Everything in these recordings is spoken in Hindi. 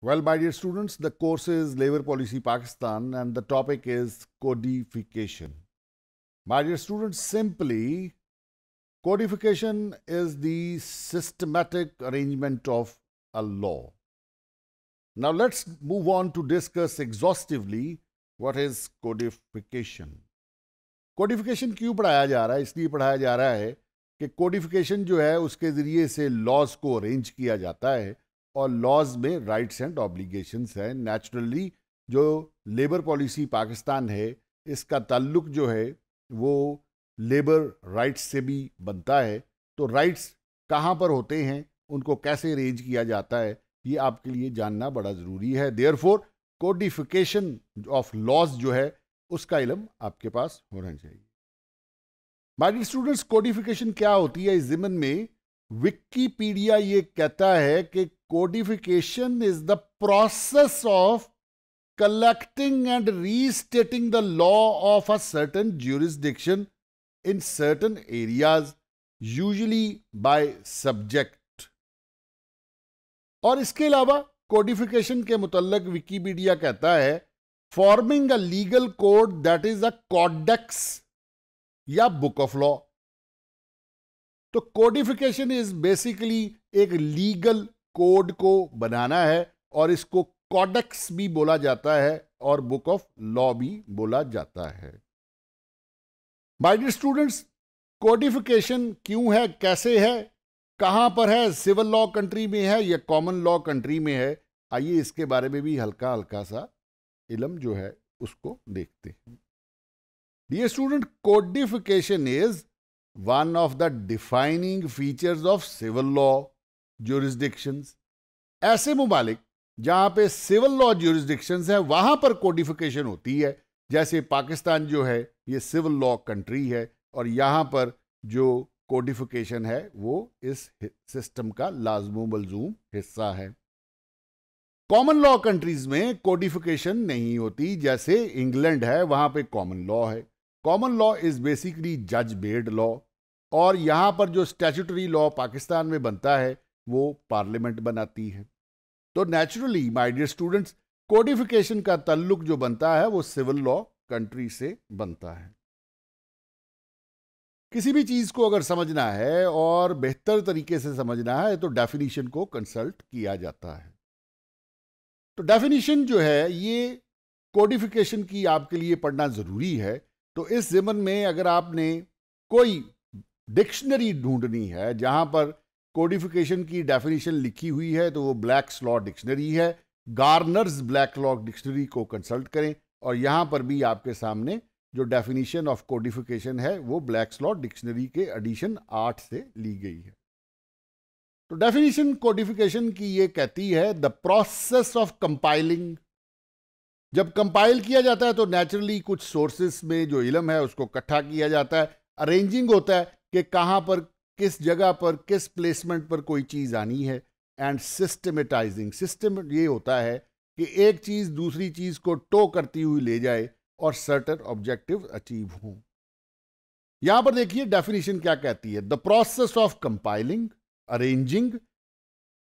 Well, my dear students, the course is Labour Policy Pakistan and the topic is codification. My dear students, simply, codification is the systematic arrangement of a law. Now, let's move on to discuss exhaustively what is codification. Codification क्यों पढ़ाया जा रहा है इसलिए पढ़ाया जा रहा है कि codification जो है उसके ज़रिए से laws को arrange किया जाता है और लॉज में राइट्स एंड ऑब्लिगेशंस हैं नेचुरली जो लेबर पॉलिसी पाकिस्तान है इसका ताल्लुक जो है वो लेबर राइट्स से भी बनता है तो राइट्स कहाँ पर होते हैं उनको कैसे अरेंज किया जाता है ये आपके लिए जानना बड़ा ज़रूरी है therefore codification of laws जो है उसका इलम आपके पास होना चाहिए माइडी स्टूडेंट्स कोडिफिकेशन क्या होती है इस जिमन में विकीपीडिया ये कहता है कि codification is the process of collecting and restating the law of a certain jurisdiction in certain areas usually by subject और इसके अलावा कोडिफिकेशन के मुतलक विकीपीडिया कहता है forming a legal code that is a codex या बुक ऑफ लॉ तो कोडिफिकेशन इज बेसिकली एक लीगल कोड को बनाना है और इसको कॉडक्स भी बोला जाता है और बुक ऑफ लॉ भी बोला जाता है माइडियर स्टूडेंट्स कोडिफिकेशन क्यों है कैसे है कहां पर है सिविल लॉ कंट्री में है या कॉमन लॉ कंट्री में है आइए इसके बारे में भी हल्का हल्का सा इलम जो है उसको देखते हैं dear student codification is one of the defining features of civil law jurisdictions. ऐसे ममालिक जहां पे सिविल लॉ जुरिस्डिक्शंस हैं वहां पर कोडिफिकेशन होती है जैसे पाकिस्तान जो है ये सिविल लॉ कंट्री है और यहाँ पर जो कोडिफिकेशन है वो इस सिस्टम का लाजमो मलजूम हिस्सा है कॉमन लॉ कंट्रीज में कोडिफिकेशन नहीं होती जैसे इंग्लैंड है वहां पे कॉमन लॉ है कॉमन लॉ इज़ बेसिकली जज बेड लॉ और यहां पर जो स्टैचूटरी लॉ पाकिस्तान में बनता है वो पार्लियामेंट बनाती है तो naturally my dear students codification का तल्लुक जो बनता है वो सिविल लॉ कंट्री से बनता है किसी भी चीज़ को अगर समझना है और बेहतर तरीके से समझना है तो डेफिनेशन को कंसल्ट किया जाता है तो डेफिनेशन जो है ये कोडिफिकेशन की आपके लिए पढ़ना ज़रूरी है तो इस जिमन में अगर आपने कोई डिक्शनरी ढूंढनी है जहां पर कोडिफिकेशन की डेफिनेशन लिखी हुई है तो वो ब्लैक स्लॉट डिक्शनरी है गार्नर्स ब्लैक लॉक डिक्शनरी को कंसल्ट करें और यहाँ पर भी आपके सामने जो डेफिनेशन ऑफ कोडिफिकेशन है वो ब्लैक स्लॉट डिक्शनरी के एडिशन आठ से ली गई है तो डेफिनेशन कोडिफिकेशन की ये कहती है द प्रोसेस ऑफ कंपाइलिंग जब कंपाइल किया जाता है तो नेचुरली कुछ सोर्सेस में जो इलम है उसको इकट्ठा किया जाता है अरेंजिंग होता है कि कहाँ पर किस जगह पर किस प्लेसमेंट पर कोई चीज़ आनी है एंड सिस्टमेटाइजिंग सिस्टम ये होता है कि एक चीज़ दूसरी चीज़ को टो करती हुई ले जाए और सर्टन ऑब्जेक्टिव अचीव हों यहां पर देखिए डेफिनेशन क्या कहती है the process of compiling arranging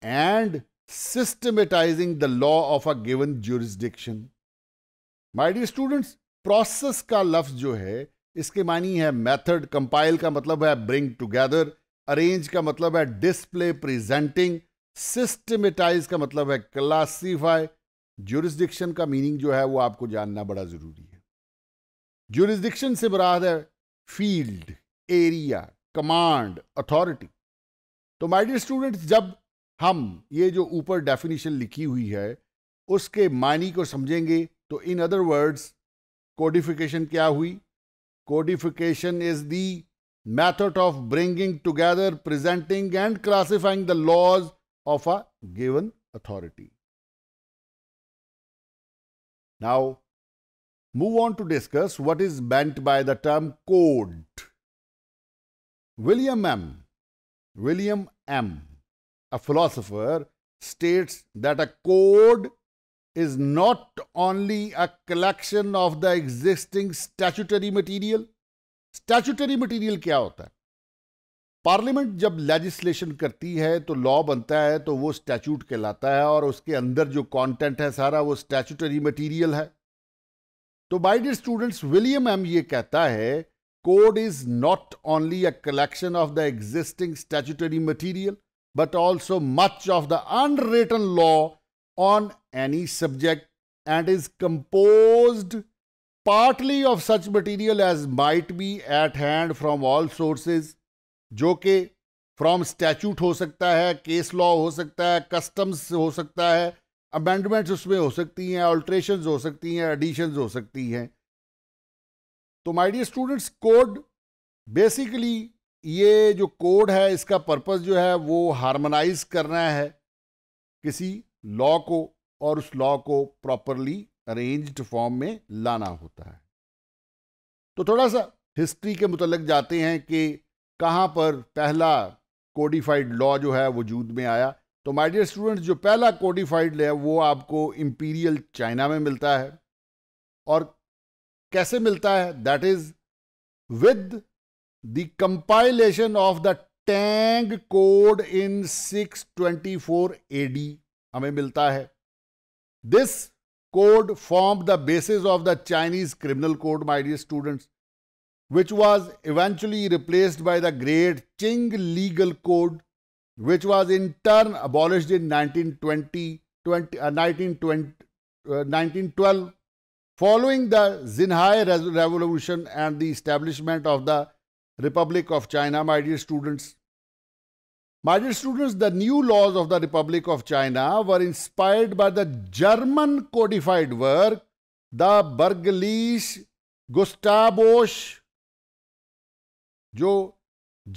and systematizing the law of a given jurisdiction my dear students process का लफ्ज जो है इसके मानी है मेथड कंपाइल का मतलब है ब्रिंग टुगेदर अरेंज का मतलब है डिस्प्ले प्रेजेंटिंग सिस्टमेटाइज का मतलब है क्लासीफाई ज्यूरिस्डिक्शन का मीनिंग जो है वो आपको जानना बड़ा ज़रूरी है ज्यूरिस्डिक्शन से बराद है फील्ड एरिया कमांड अथॉरिटी तो माय डियर स्टूडेंट्स जब हम ये जो ऊपर डेफिनेशन लिखी हुई है उसके मानी को समझेंगे So, in other words, codification. क्या हुई codification is the method of bringing together, presenting and classifying the laws of a given authority. Now, move on to discuss what is meant by the term code. William M. William M. A philosopher states that a code is not only a collection of the existing statutory material statutory material क्या होता है पार्लियामेंट जब लेजिस्लेशन करती है तो लॉ बनता है तो वो स्टैचूट कहलाता है और उसके अंदर जो कंटेंट है सारा वो स्टैचूटरी मटेरियल है तो my dear students William M ये कहता है code is not only a collection of the existing statutory material but also much of the unwritten law on any subject and is composed partly of such material as might be at hand from all sources जो कि फ्रॉम स्टैचूट हो सकता है केस लॉ हो सकता है कस्टम्स हो सकता है अमेंडमेंट्स उसमें हो सकती हैं ऑल्ट्रेशन हो सकती हैं एडिशंस हो सकती हैं तो my dear students code basically ये जो कोड है इसका पर्पस जो है वो हार्मोनाइज करना है किसी लॉ को और उस लॉ को प्रॉपरली अरेंज्ड फॉर्म में लाना होता है तो थोड़ा सा हिस्ट्री के मुतलक जाते हैं कि कहाँ पर पहला कोडिफाइड लॉ जो है वजूद में आया तो माय डियर स्टूडेंट्स जो पहला कोडिफाइड लॉ है वो आपको इम्पीरियल चाइना में मिलता है और कैसे मिलता है that is with the compilation of the Tang code in 624 AD हमें मिलता है this code form the basis of the Chinese criminal code my dear students which was eventually replaced by the Great Qing legal code which was in turn abolish in nineteen twenty nineteen twelve following the Xinhai revolution and the establishment of the Republic of China my dear students My dear students, the new laws of the Republic of China were inspired by the German codified work, the Bergelisch Gustavus, जो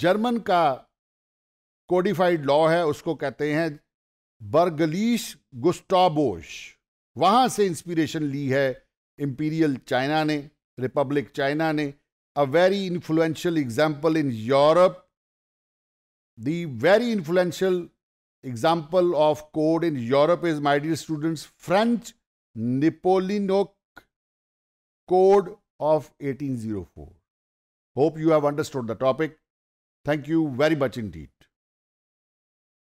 जर्मन का कोडिफाइड लॉ है उसको कहते हैं बर्गलीस गुस्टाबोश वहां से इंस्पिरेशन ली है इम्पीरियल चाइना ने रिपब्लिक चाइना ने a very influential example in Europe The very influential example of code in Europe is, my dear students, French Napoleonic Code of 1804. Hope you have understood the topic. Thank you very much indeed.